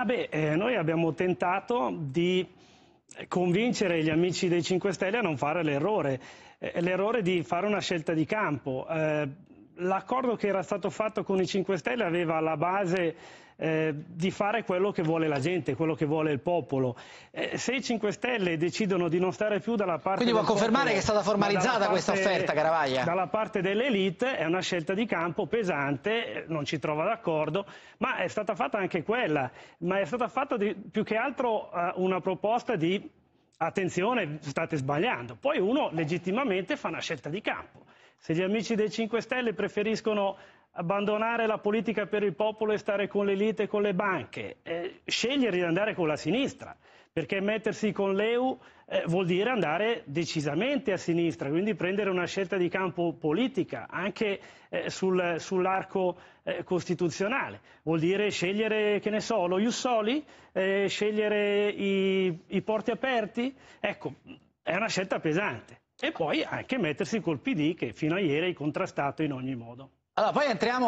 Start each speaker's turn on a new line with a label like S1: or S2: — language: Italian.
S1: Ah beh, eh, noi abbiamo tentato di convincere gli amici dei 5 Stelle a non fare l'errore, eh, l'errore di fare una scelta di campo. Eh, l'accordo che era stato fatto con i 5 Stelle aveva alla base eh, di fare quello che vuole la gente, quello che vuole il popolo. Eh, se i 5 Stelle decidono di non stare più dalla parte... Quindi può confermare popolo, che è stata formalizzata parte, questa offerta, Caravaglia? Dalla parte dell'elite è una scelta di campo pesante, non ci trova d'accordo, ma è stata fatta anche quella, ma è stata fatta di, più che altro uh, una proposta di attenzione, state sbagliando. Poi uno legittimamente fa una scelta di campo. Se gli amici dei 5 Stelle preferiscono abbandonare la politica per il popolo e stare con l'elite e con le banche, eh, scegliere di andare con la sinistra, perché mettersi con l'EU eh, vuol dire andare decisamente a sinistra, quindi prendere una scelta di campo politica anche eh, sul, sull'arco eh, costituzionale, vuol dire scegliere, che ne so, lo Jussoli, eh, scegliere i, i porti aperti, ecco, è una scelta pesante e poi anche mettersi col PD che fino a ieri hai contrastato in ogni modo. Allora, poi entriamo